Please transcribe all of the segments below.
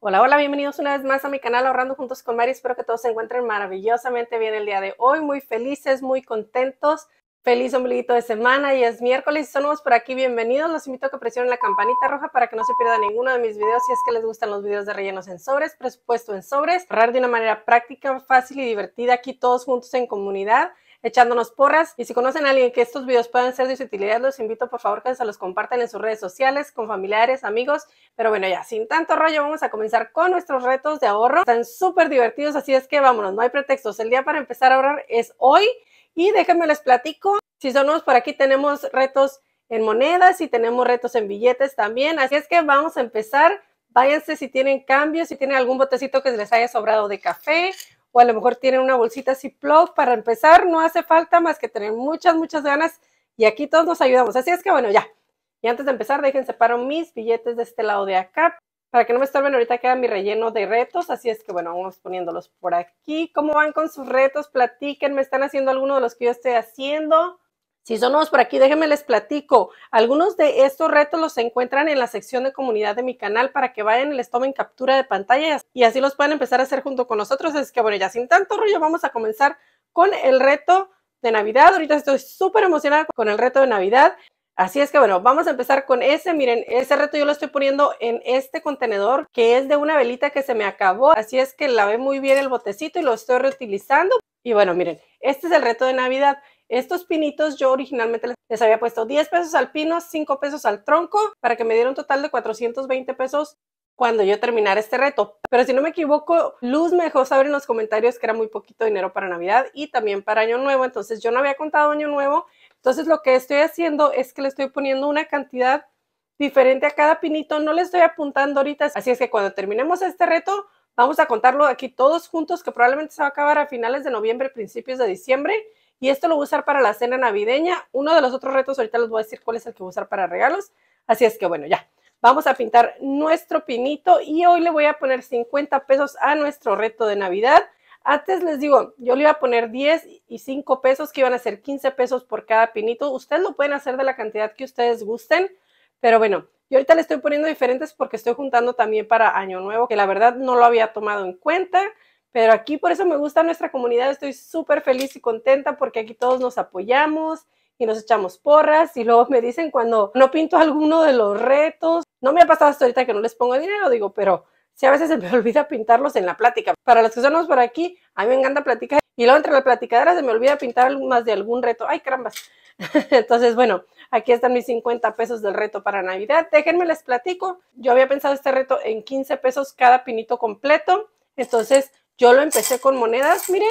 Hola, hola, bienvenidos una vez más a mi canal Ahorrando Juntos con Mari. Espero que todos se encuentren maravillosamente bien el día de hoy, muy felices, muy contentos. Feliz ombliguito de semana y es miércoles. Si son por aquí, bienvenidos. Los invito a que presionen la campanita roja para que no se pierda ninguno de mis videos. Si es que les gustan los videos de rellenos en sobres, presupuesto en sobres, ahorrar de una manera práctica, fácil y divertida aquí todos juntos en comunidad echándonos porras. Y si conocen a alguien que estos videos puedan ser de su utilidad, los invito por favor que se los compartan en sus redes sociales, con familiares, amigos. Pero bueno, ya, sin tanto rollo, vamos a comenzar con nuestros retos de ahorro. Están súper divertidos, así es que vámonos, no hay pretextos. El día para empezar a ahorrar es hoy. Y déjenme les platico. Si son nuevos por aquí, tenemos retos en monedas y tenemos retos en billetes también. Así es que vamos a empezar. Váyanse si tienen cambios, si tienen algún botecito que les haya sobrado de café o a lo mejor tienen una bolsita Ziploc para empezar, no hace falta más que tener muchas, muchas ganas y aquí todos nos ayudamos. Así es que bueno, ya. Y antes de empezar, dejen separo mis billetes de este lado de acá para que no me estorben. Ahorita queda mi relleno de retos, así es que bueno, vamos poniéndolos por aquí. ¿Cómo van con sus retos? Platiquen. ¿Me ¿están haciendo alguno de los que yo estoy haciendo? Si son nuevos por aquí, déjenme les platico. Algunos de estos retos los encuentran en la sección de comunidad de mi canal para que vayan y les tomen captura de pantalla y así los pueden empezar a hacer junto con nosotros. Es que bueno, ya sin tanto rollo, vamos a comenzar con el reto de Navidad. Ahorita estoy súper emocionada con el reto de Navidad. Así es que bueno, vamos a empezar con ese. Miren, ese reto yo lo estoy poniendo en este contenedor que es de una velita que se me acabó. Así es que lavé muy bien el botecito y lo estoy reutilizando. Y bueno, miren, este es el reto de Navidad. Estos pinitos yo originalmente les había puesto 10 pesos al pino, 5 pesos al tronco, para que me diera un total de 420 pesos cuando yo terminara este reto. Pero si no me equivoco, Luz me dejó saber en los comentarios que era muy poquito dinero para Navidad y también para Año Nuevo, entonces yo no había contado Año Nuevo. Entonces lo que estoy haciendo es que le estoy poniendo una cantidad diferente a cada pinito, no le estoy apuntando ahorita, así es que cuando terminemos este reto, vamos a contarlo aquí todos juntos, que probablemente se va a acabar a finales de noviembre, principios de diciembre, y esto lo voy a usar para la cena navideña. Uno de los otros retos, ahorita les voy a decir cuál es el que voy a usar para regalos. Así es que bueno, ya. Vamos a pintar nuestro pinito y hoy le voy a poner 50 pesos a nuestro reto de Navidad. Antes les digo, yo le iba a poner 10 y 5 pesos, que iban a ser 15 pesos por cada pinito. Ustedes lo pueden hacer de la cantidad que ustedes gusten, pero bueno, yo ahorita le estoy poniendo diferentes porque estoy juntando también para Año Nuevo, que la verdad no lo había tomado en cuenta. Pero aquí por eso me gusta nuestra comunidad, estoy súper feliz y contenta porque aquí todos nos apoyamos y nos echamos porras y luego me dicen cuando no pinto alguno de los retos, no me ha pasado hasta ahorita que no les pongo dinero, digo, pero si a veces se me olvida pintarlos en la plática. Para los que somos por aquí, a mí me encanta platicar y luego entre la platicadera se me olvida pintar más de algún reto. ¡Ay, carambas! Entonces, bueno, aquí están mis 50 pesos del reto para Navidad. Déjenme les platico. Yo había pensado este reto en 15 pesos cada pinito completo. Entonces, yo lo empecé con monedas, miren.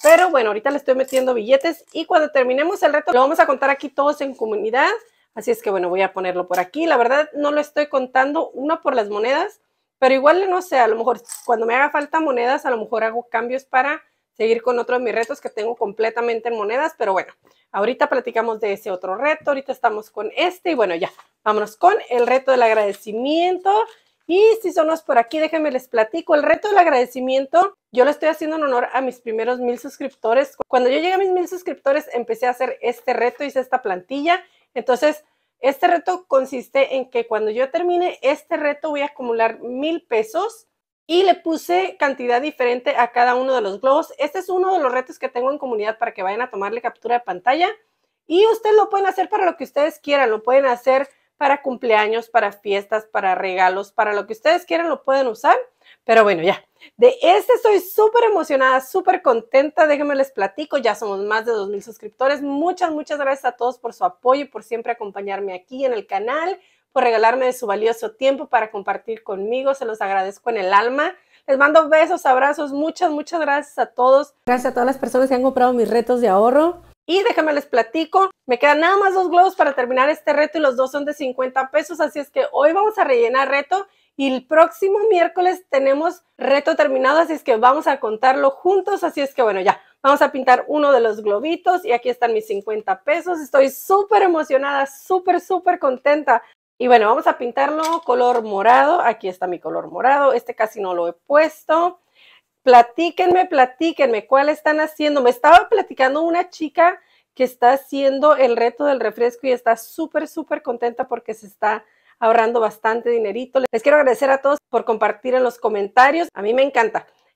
Pero bueno, ahorita le estoy metiendo billetes y cuando terminemos el reto lo vamos a contar aquí todos en comunidad. Así es que bueno, voy a ponerlo por aquí. La verdad no lo estoy contando, uno por las monedas, pero igual no sé, a lo mejor cuando me haga falta monedas, a lo mejor hago cambios para seguir con otro de mis retos que tengo completamente en monedas, pero bueno, ahorita platicamos de ese otro reto, ahorita estamos con este y bueno, ya, vámonos con el reto del agradecimiento. Y si son los por aquí, déjenme les platico. El reto del agradecimiento, yo lo estoy haciendo en honor a mis primeros mil suscriptores. Cuando yo llegué a mis mil suscriptores, empecé a hacer este reto, hice esta plantilla. Entonces, este reto consiste en que cuando yo termine este reto, voy a acumular mil pesos y le puse cantidad diferente a cada uno de los globos. Este es uno de los retos que tengo en comunidad para que vayan a tomarle captura de pantalla. Y ustedes lo pueden hacer para lo que ustedes quieran. Lo pueden hacer para cumpleaños, para fiestas, para regalos, para lo que ustedes quieran lo pueden usar. Pero bueno, ya. De este estoy súper emocionada, súper contenta. Déjenme les platico. Ya somos más de 2.000 suscriptores. Muchas, muchas gracias a todos por su apoyo y por siempre acompañarme aquí en el canal, por regalarme su valioso tiempo para compartir conmigo. Se los agradezco en el alma. Les mando besos, abrazos. Muchas, muchas gracias a todos. Gracias a todas las personas que han comprado mis retos de ahorro. Y déjame les platico, me quedan nada más dos globos para terminar este reto y los dos son de 50 pesos, así es que hoy vamos a rellenar reto y el próximo miércoles tenemos reto terminado, así es que vamos a contarlo juntos, así es que bueno, ya, vamos a pintar uno de los globitos y aquí están mis 50 pesos, estoy súper emocionada, súper, súper contenta. Y bueno, vamos a pintarlo color morado, aquí está mi color morado, este casi no lo he puesto. Platíquenme, platíquenme, ¿cuál están haciendo? Me estaba platicando una chica que está haciendo el reto del refresco y está súper, súper contenta porque se está ahorrando bastante dinerito. Les quiero agradecer a todos por compartir en los comentarios. A mí me encanta.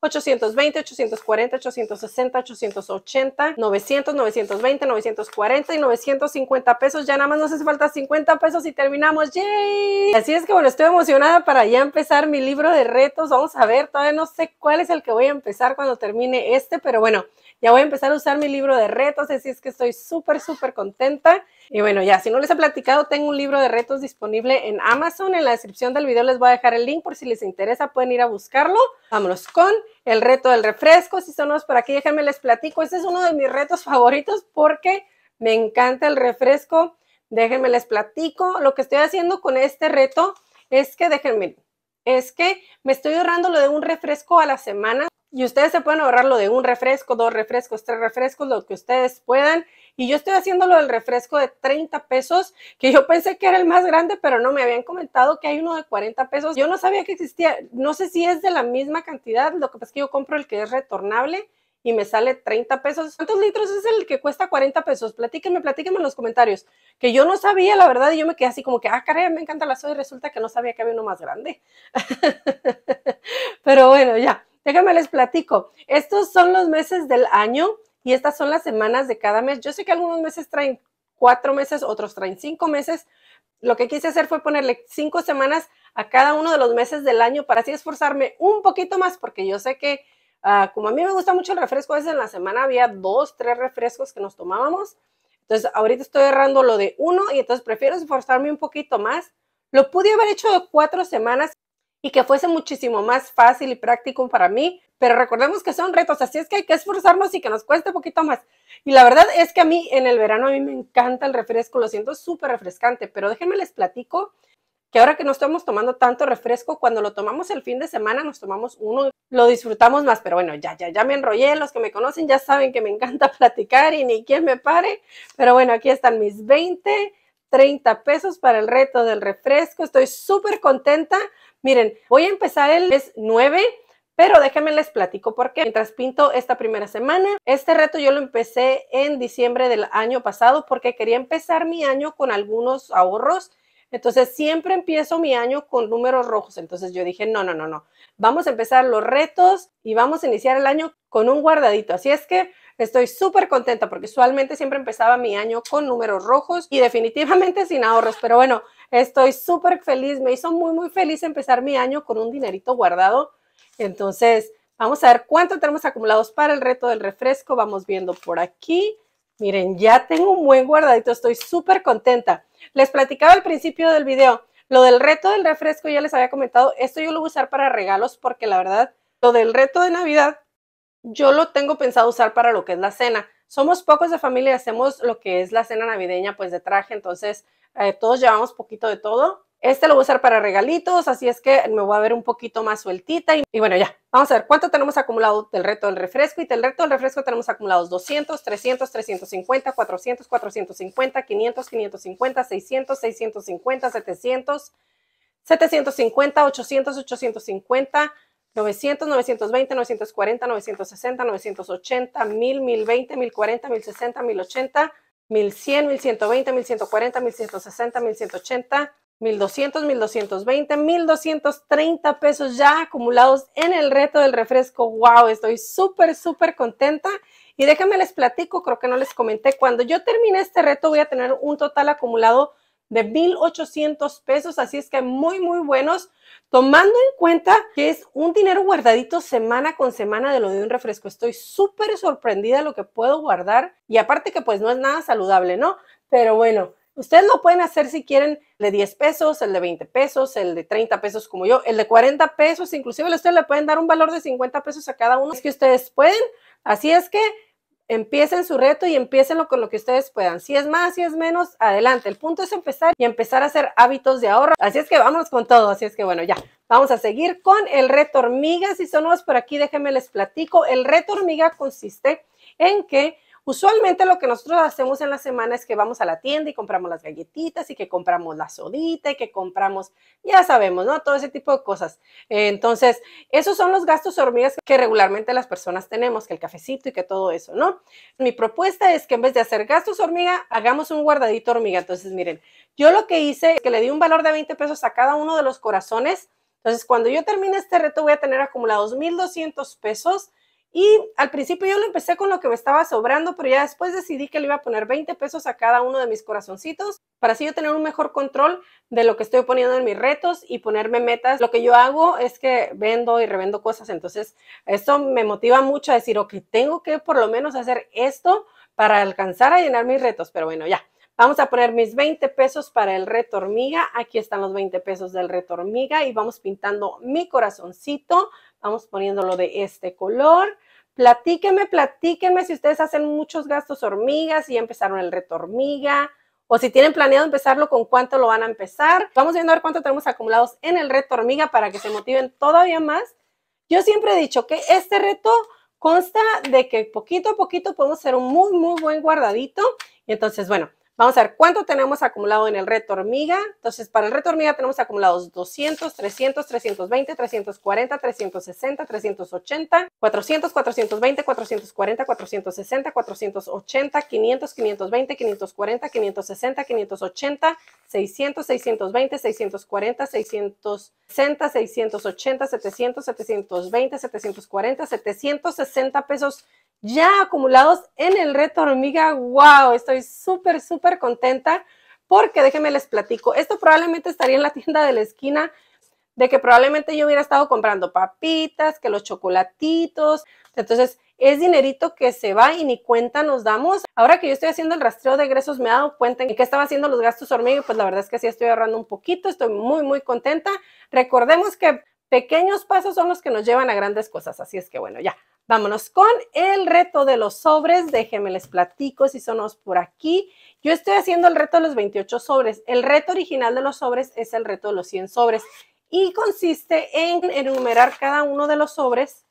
820, 840, 860, 880, 900, 920, 940 y 950 pesos. Ya nada más nos hace falta 50 pesos y terminamos. ¡Yay! Así es que bueno, estoy emocionada para ya empezar mi libro de retos. Vamos a ver, todavía no sé cuál es el que voy a empezar cuando termine este, pero bueno. Ya voy a empezar a usar mi libro de retos, así es que estoy súper, súper contenta. Y bueno, ya, si no les he platicado, tengo un libro de retos disponible en Amazon. En la descripción del video les voy a dejar el link por si les interesa, pueden ir a buscarlo. Vámonos con el reto del refresco. Si son nuevos por aquí, déjenme les platico. Este es uno de mis retos favoritos porque me encanta el refresco. Déjenme les platico. Lo que estoy haciendo con este reto es que, déjenme, es que me estoy ahorrando lo de un refresco a la semana y ustedes se pueden ahorrar lo de un refresco, dos refrescos, tres refrescos, lo que ustedes puedan. Y yo estoy haciendo lo del refresco de 30 pesos, que yo pensé que era el más grande, pero no me habían comentado que hay uno de 40 pesos. Yo no sabía que existía. No sé si es de la misma cantidad. Lo que pasa es que yo compro el que es retornable y me sale 30 pesos. ¿Cuántos litros es el que cuesta 40 pesos? Platíquenme, platíquenme en los comentarios. Que yo no sabía, la verdad, y yo me quedé así como que, ah, caray, me encanta la soda y resulta que no sabía que había uno más grande. Pero bueno, ya. Déjenme les platico. Estos son los meses del año y estas son las semanas de cada mes. Yo sé que algunos meses traen cuatro meses, otros traen cinco meses. Lo que quise hacer fue ponerle cinco semanas a cada uno de los meses del año para así esforzarme un poquito más, porque yo sé que ah, como a mí me gusta mucho el refresco, a veces en la semana había dos, tres refrescos que nos tomábamos. Entonces ahorita estoy errando lo de uno y entonces prefiero esforzarme un poquito más. Lo pude haber hecho de cuatro semanas, y que fuese muchísimo más fácil y práctico para mí, pero recordemos que son retos, así es que hay que esforzarnos y que nos cueste un poquito más. Y la verdad es que a mí en el verano a mí me encanta el refresco, lo siento súper refrescante, pero déjenme les platico que ahora que no estamos tomando tanto refresco, cuando lo tomamos el fin de semana nos tomamos uno, lo disfrutamos más, pero bueno, ya, ya, ya me enrollé, los que me conocen ya saben que me encanta platicar y ni quien me pare, pero bueno, aquí están mis 20, 30 pesos para el reto del refresco, estoy súper contenta, Miren, voy a empezar el mes 9, pero déjenme les platico por qué. mientras pinto esta primera semana, este reto yo lo empecé en diciembre del año pasado porque quería empezar mi año con algunos ahorros. Entonces siempre empiezo mi año con números rojos. Entonces yo dije, no, no, no, no. Vamos a empezar los retos y vamos a iniciar el año con un guardadito. Así es que estoy súper contenta porque usualmente siempre empezaba mi año con números rojos y definitivamente sin ahorros. Pero bueno, Estoy súper feliz, me hizo muy, muy feliz empezar mi año con un dinerito guardado. Entonces, vamos a ver cuánto tenemos acumulados para el reto del refresco. Vamos viendo por aquí. Miren, ya tengo un buen guardadito, estoy súper contenta. Les platicaba al principio del video, lo del reto del refresco ya les había comentado, esto yo lo voy a usar para regalos porque la verdad, lo del reto de Navidad, yo lo tengo pensado usar para lo que es la cena. Somos pocos de familia y hacemos lo que es la cena navideña pues de traje, entonces eh, todos llevamos poquito de todo. Este lo voy a usar para regalitos, así es que me voy a ver un poquito más sueltita. Y, y, bueno, ya, vamos a ver cuánto tenemos acumulado del reto del refresco. Y del reto del refresco tenemos acumulados 200, 300, 350, 400, 450, 500, 550, 600, 650, 700, 750, 800, 850, 900, 920, 940, 960, 980, 1000, 1020, 1040, 1060, 1080, 1100, 1120, 1140, 1160, 1180, 1200, 1220, 1230 pesos ya acumulados en el reto del refresco. ¡Wow! Estoy súper, súper contenta. Y déjenme les platico, creo que no les comenté, cuando yo termine este reto voy a tener un total acumulado de 1.800 pesos, así es que muy, muy buenos, tomando en cuenta que es un dinero guardadito semana con semana de lo de un refresco. Estoy súper sorprendida de lo que puedo guardar y aparte que pues no es nada saludable, ¿no? Pero bueno. Ustedes lo pueden hacer si quieren el de 10 pesos, el de 20 pesos, el de 30 pesos como yo, el de 40 pesos, inclusive ustedes le pueden dar un valor de 50 pesos a cada uno, es que ustedes pueden. Así es que empiecen su reto y empiecenlo con lo que ustedes puedan. Si es más, si es menos, adelante. El punto es empezar y empezar a hacer hábitos de ahorro. Así es que vamos con todo. Así es que bueno, ya. Vamos a seguir con el reto hormiga. Si son nuevos por aquí, déjenme les platico. El reto hormiga consiste en que Usualmente lo que nosotros hacemos en la semana es que vamos a la tienda y compramos las galletitas y que compramos la sodita y que compramos, ya sabemos, ¿no? Todo ese tipo de cosas. Entonces, esos son los gastos hormigas que regularmente las personas tenemos, que el cafecito y que todo eso, ¿no? Mi propuesta es que en vez de hacer gastos hormiga, hagamos un guardadito hormiga. Entonces, miren, yo lo que hice es que le di un valor de 20 pesos a cada uno de los corazones. Entonces, cuando yo termine este reto, voy a tener acumulados 1,200 pesos y al principio yo lo empecé con lo que me estaba sobrando, pero ya después decidí que le iba a poner 20 pesos a cada uno de mis corazoncitos para así yo tener un mejor control de lo que estoy poniendo en mis retos y ponerme metas. Lo que yo hago es que vendo y revendo cosas, entonces esto me motiva mucho a decir, ok, tengo que por lo menos hacer esto para alcanzar a llenar mis retos, pero bueno, ya. Vamos a poner mis 20 pesos para el reto hormiga. Aquí están los 20 pesos del reto hormiga y vamos pintando mi corazoncito Vamos poniéndolo de este color. Platíquenme, platíquenme si ustedes hacen muchos gastos hormigas, y ya empezaron el reto hormiga, o si tienen planeado empezarlo, con cuánto lo van a empezar. Vamos viendo a ver cuánto tenemos acumulados en el reto hormiga para que se motiven todavía más. Yo siempre he dicho que este reto consta de que poquito a poquito podemos ser un muy, muy buen guardadito. entonces, bueno, Vamos a ver cuánto tenemos acumulado en el reto hormiga. Entonces, para el reto hormiga tenemos acumulados 200, 300, 320, 340, 360, 380, 400, 420, 440, 460, 480, 500, 520, 540, 560, 580, 600, 620, 640, 660, 680, 700, 720, 740, 760 pesos ya acumulados en el reto hormiga. ¡Wow! Estoy súper, súper contenta porque déjenme les platico. Esto probablemente estaría en la tienda de la esquina de que probablemente yo hubiera estado comprando papitas, que los chocolatitos. Entonces, es dinerito que se va y ni cuenta nos damos. Ahora que yo estoy haciendo el rastreo de egresos, me he dado cuenta en que estaba haciendo los gastos hormiga pues la verdad es que sí estoy ahorrando un poquito, estoy muy, muy contenta. Recordemos que pequeños pasos son los que nos llevan a grandes cosas, así es que bueno, ya, Vámonos con el reto de los sobres. Déjenme les platico si sonos por aquí. Yo estoy haciendo el reto de los 28 sobres. El reto original de los sobres es el reto de los 100 sobres y consiste en enumerar cada uno de los sobres.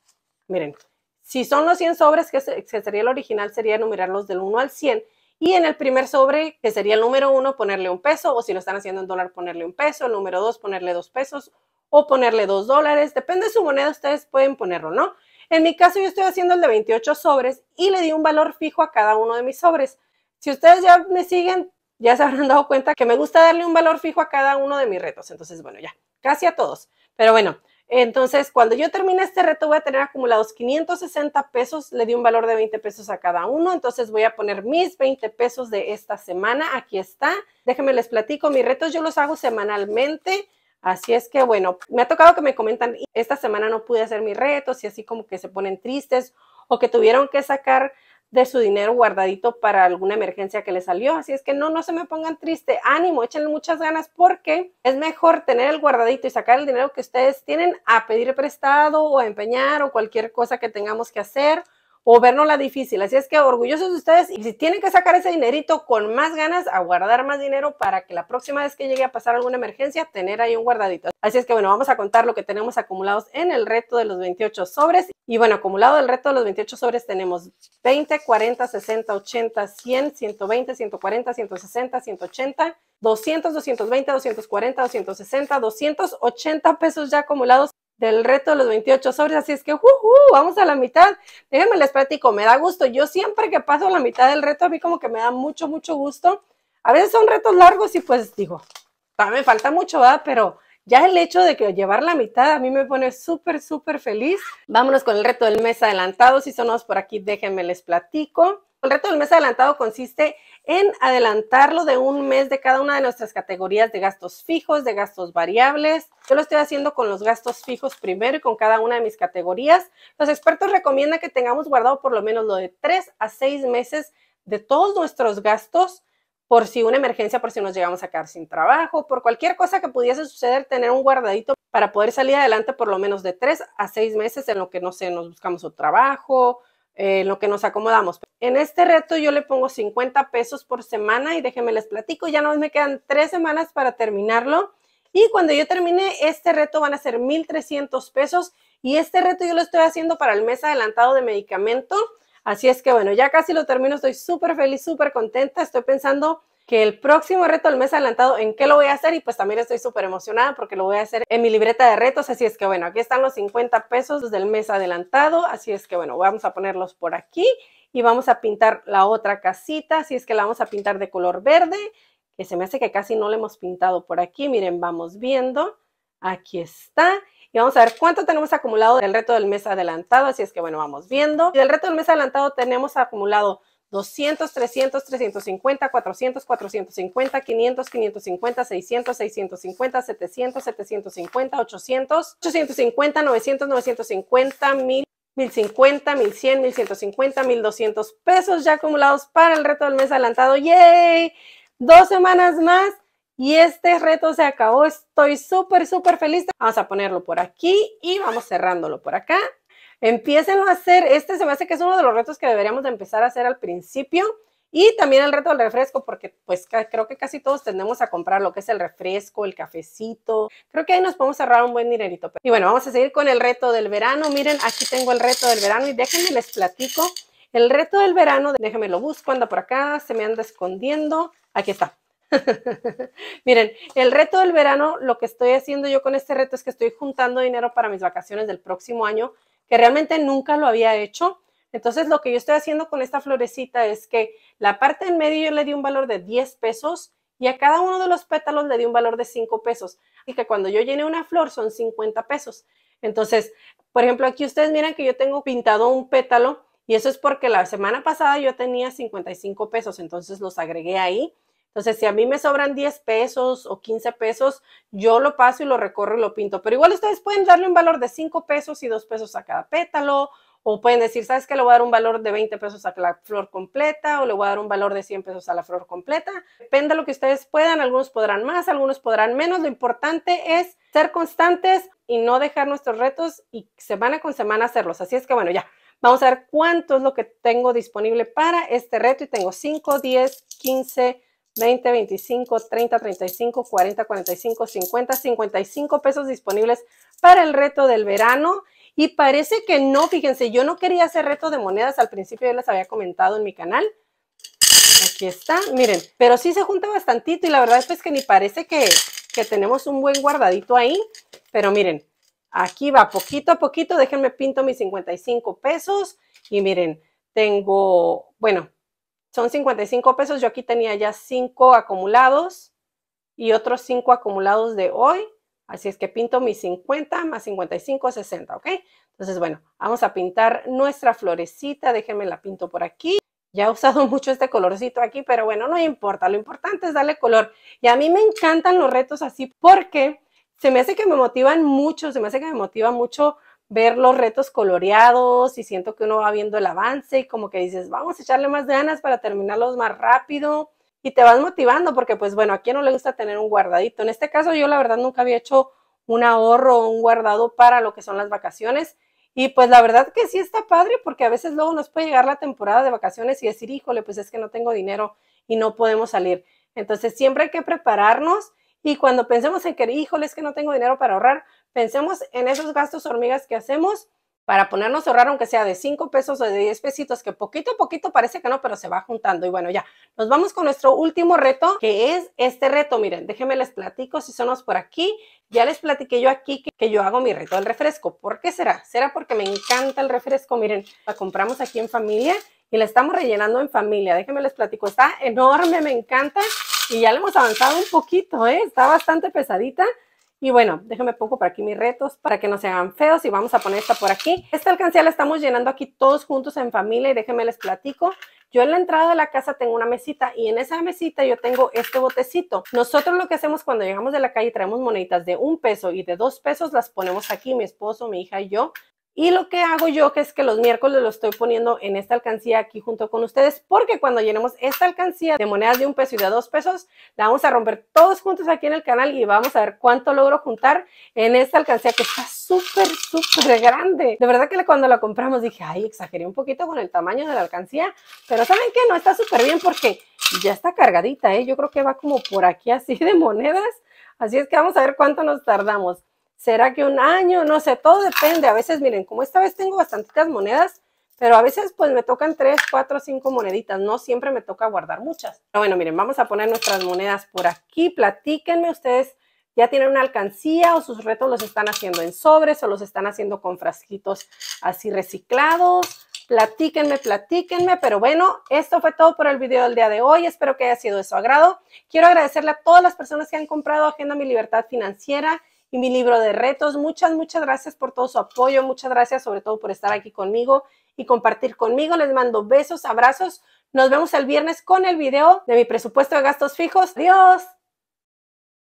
Miren, si son los 100 sobres, que sería el original, sería enumerarlos del 1 al 100. Y en el primer sobre, que sería el número 1, ponerle un peso, o si lo están haciendo en dólar, ponerle un peso. El número 2, ponerle dos pesos, o ponerle dos dólares. Depende de su moneda, ustedes pueden ponerlo, ¿no? En mi caso, yo estoy haciendo el de 28 sobres y le di un valor fijo a cada uno de mis sobres. Si ustedes ya me siguen, ya se habrán dado cuenta que me gusta darle un valor fijo a cada uno de mis retos. Entonces, bueno, ya, casi a todos. Pero bueno, entonces cuando yo termine este reto voy a tener acumulados 560 pesos, le di un valor de 20 pesos a cada uno, entonces voy a poner mis 20 pesos de esta semana, aquí está. Déjenme les platico, mis retos yo los hago semanalmente Así es que bueno, me ha tocado que me comentan, esta semana no pude hacer mis retos y así como que se ponen tristes o que tuvieron que sacar de su dinero guardadito para alguna emergencia que le salió. Así es que no, no se me pongan triste, ánimo, échenle muchas ganas porque es mejor tener el guardadito y sacar el dinero que ustedes tienen a pedir prestado o a empeñar o cualquier cosa que tengamos que hacer o vernos la difícil. Así es que orgullosos de ustedes y si tienen que sacar ese dinerito con más ganas, a guardar más dinero para que la próxima vez que llegue a pasar alguna emergencia, tener ahí un guardadito. Así es que bueno, vamos a contar lo que tenemos acumulados en el reto de los 28 sobres. Y bueno, acumulado el reto de los 28 sobres tenemos 20, 40, 60, 80, 100, 120, 140, 160, 180, 200, 220, 240, 260, 280 pesos ya acumulados del reto de los 28 sobres, así es que uh, vamos a la mitad. Déjenme les platico, me da gusto. Yo siempre que paso la mitad del reto, a mí como que me da mucho, mucho gusto. A veces son retos largos y pues digo, me falta mucho, ¿verdad? Pero ya el hecho de que llevar la mitad a mí me pone súper, súper feliz. Vámonos con el reto del mes adelantado. Si son por aquí, déjenme les platico. El reto del mes adelantado consiste en adelantarlo de un mes de cada una de nuestras categorías de gastos fijos, de gastos variables. Yo lo estoy haciendo con los gastos fijos primero y con cada una de mis categorías. Los expertos recomiendan que tengamos guardado por lo menos lo de tres a seis meses de todos nuestros gastos por si una emergencia, por si nos llegamos a quedar sin trabajo, por cualquier cosa que pudiese suceder, tener un guardadito para poder salir adelante por lo menos de tres a seis meses en lo que, no sé, nos buscamos un trabajo, eh, en lo que nos acomodamos. En este reto yo le pongo 50 pesos por semana y déjenme les platico, ya no me quedan tres semanas para terminarlo. Y cuando yo termine este reto van a ser 1.300 pesos y este reto yo lo estoy haciendo para el mes adelantado de medicamento Así es que bueno, ya casi lo termino, estoy súper feliz, súper contenta, estoy pensando que el próximo reto del mes adelantado, en qué lo voy a hacer y pues también estoy súper emocionada porque lo voy a hacer en mi libreta de retos, así es que bueno, aquí están los 50 pesos del mes adelantado, así es que bueno, vamos a ponerlos por aquí y vamos a pintar la otra casita, así es que la vamos a pintar de color verde, que se me hace que casi no la hemos pintado por aquí, miren, vamos viendo, aquí está y vamos a ver cuánto tenemos acumulado del reto del mes adelantado. Así es que bueno, vamos viendo. Y del reto del mes adelantado tenemos acumulado 200, 300, 350, 400, 450, 500, 550, 600, 650, 700, 750, 800, 850, 900, 950, 1000. 1050, 1100, 1150, 1200 pesos ya acumulados para el reto del mes adelantado. ¡Yay! Dos semanas más y este reto se acabó. Estoy súper, súper feliz. Vamos a ponerlo por aquí y vamos cerrándolo por acá. Empiecen a hacer. Este se me hace que es uno de los retos que deberíamos de empezar a hacer al principio. Y también el reto del refresco, porque pues creo que casi todos tendemos a comprar lo que es el refresco, el cafecito. Creo que ahí nos podemos ahorrar un buen dinerito. Y bueno, vamos a seguir con el reto del verano. Miren, aquí tengo el reto del verano y déjenme les platico. El reto del verano, déjenme lo busco, anda por acá, se me anda escondiendo. Aquí está. Miren, el reto del verano, lo que estoy haciendo yo con este reto es que estoy juntando dinero para mis vacaciones del próximo año, que realmente nunca lo había hecho. Entonces, lo que yo estoy haciendo con esta florecita es que la parte en medio yo le di un valor de 10 pesos y a cada uno de los pétalos le di un valor de 5 pesos. Y que cuando yo llené una flor son 50 pesos. Entonces, por ejemplo, aquí ustedes miran que yo tengo pintado un pétalo y eso es porque la semana pasada yo tenía 55 pesos, entonces los agregué ahí entonces, si a mí me sobran 10 pesos o 15 pesos, yo lo paso y lo recorro y lo pinto. Pero igual ustedes pueden darle un valor de 5 pesos y 2 pesos a cada pétalo. O pueden decir, ¿sabes qué? Le voy a dar un valor de 20 pesos a la flor completa o le voy a dar un valor de 100 pesos a la flor completa. Depende de lo que ustedes puedan. Algunos podrán más, algunos podrán menos. Lo importante es ser constantes y no dejar nuestros retos y semana con semana hacerlos. Así es que bueno, ya. Vamos a ver cuánto es lo que tengo disponible para este reto y tengo 5, 10, 15, 20, 25, 30, 35, 40, 45, 50, 55 pesos disponibles para el reto del verano. Y parece que no, fíjense, yo no quería hacer reto de monedas al principio, yo les había comentado en mi canal. Aquí está, miren, pero sí se junta bastantito y la verdad es pues, que ni parece que, que tenemos un buen guardadito ahí. Pero miren, aquí va poquito a poquito, déjenme pinto mis 55 pesos y miren, tengo, bueno, son 55 pesos. Yo aquí tenía ya 5 acumulados y otros 5 acumulados de hoy. Así es que pinto mis 50 más 55, 60, ¿ok? Entonces, bueno, vamos a pintar nuestra florecita. Déjenme la pinto por aquí. Ya he usado mucho este colorcito aquí, pero bueno, no importa. Lo importante es darle color. Y a mí me encantan los retos así porque se me hace que me motivan mucho, se me hace que me motiva mucho ver los retos coloreados y siento que uno va viendo el avance y como que dices, vamos a echarle más ganas para terminarlos más rápido y te vas motivando porque pues bueno, a quién no le gusta tener un guardadito. En este caso yo la verdad nunca había hecho un ahorro o un guardado para lo que son las vacaciones y pues la verdad que sí está padre porque a veces luego nos puede llegar la temporada de vacaciones y decir, híjole, pues es que no tengo dinero y no podemos salir. Entonces siempre hay que prepararnos y cuando pensemos en que, híjole, es que no tengo dinero para ahorrar, pensemos en esos gastos hormigas que hacemos para ponernos a ahorrar aunque sea de 5 pesos o de 10 pesitos, que poquito a poquito parece que no, pero se va juntando. Y bueno, ya, nos vamos con nuestro último reto, que es este reto. Miren, déjenme les platico si somos por aquí. Ya les platiqué yo aquí que, yo hago mi reto del refresco. ¿Por qué será? Será porque me encanta el refresco. Miren, la compramos aquí en familia y la estamos rellenando en familia. Déjenme les platico, está enorme, me encanta. Y ya le hemos avanzado un poquito, ¿eh? está bastante pesadita y bueno, déjame pongo por aquí mis retos para que no se hagan feos y vamos a poner esta por aquí. Esta alcancía la estamos llenando aquí todos juntos en familia y déjenme les platico. Yo en la entrada de la casa tengo una mesita y en esa mesita yo tengo este botecito. Nosotros lo que hacemos cuando llegamos de la calle traemos moneditas de un peso y de dos pesos las ponemos aquí, mi esposo, mi hija y yo. Y lo que hago yo que es que los miércoles lo estoy poniendo en esta alcancía aquí junto con ustedes, porque cuando llenemos esta alcancía de monedas de un peso y de dos pesos, la vamos a romper todos juntos aquí en el canal y vamos a ver cuánto logro juntar en esta alcancía que está súper, súper grande. De verdad que cuando la compramos dije, ay, exageré un poquito con el tamaño de la alcancía, pero ¿saben qué? No está súper bien porque ya está cargadita, ¿eh? Yo creo que va como por aquí así de monedas. Así es que vamos a ver cuánto nos tardamos. ¿Será que un año? No sé, todo depende. A veces, miren, como esta vez tengo bastantitas monedas, pero a veces pues me tocan tres, cuatro, cinco moneditas, no siempre me toca guardar muchas. Pero bueno, miren, vamos a poner nuestras monedas por aquí, platíquenme ustedes ya tienen una alcancía o sus retos los están haciendo en sobres o los están haciendo con frasquitos así reciclados. Platíquenme, platíquenme, pero bueno, esto fue todo por el video del día de hoy. Espero que haya sido de su agrado. Quiero agradecerle a todas las personas que han comprado Agenda Mi Libertad Financiera y mi libro de retos. Muchas, muchas gracias por todo su apoyo, muchas gracias sobre todo por estar aquí conmigo y compartir conmigo. Les mando besos, abrazos. Nos vemos el viernes con el video de mi presupuesto de gastos fijos. Adiós.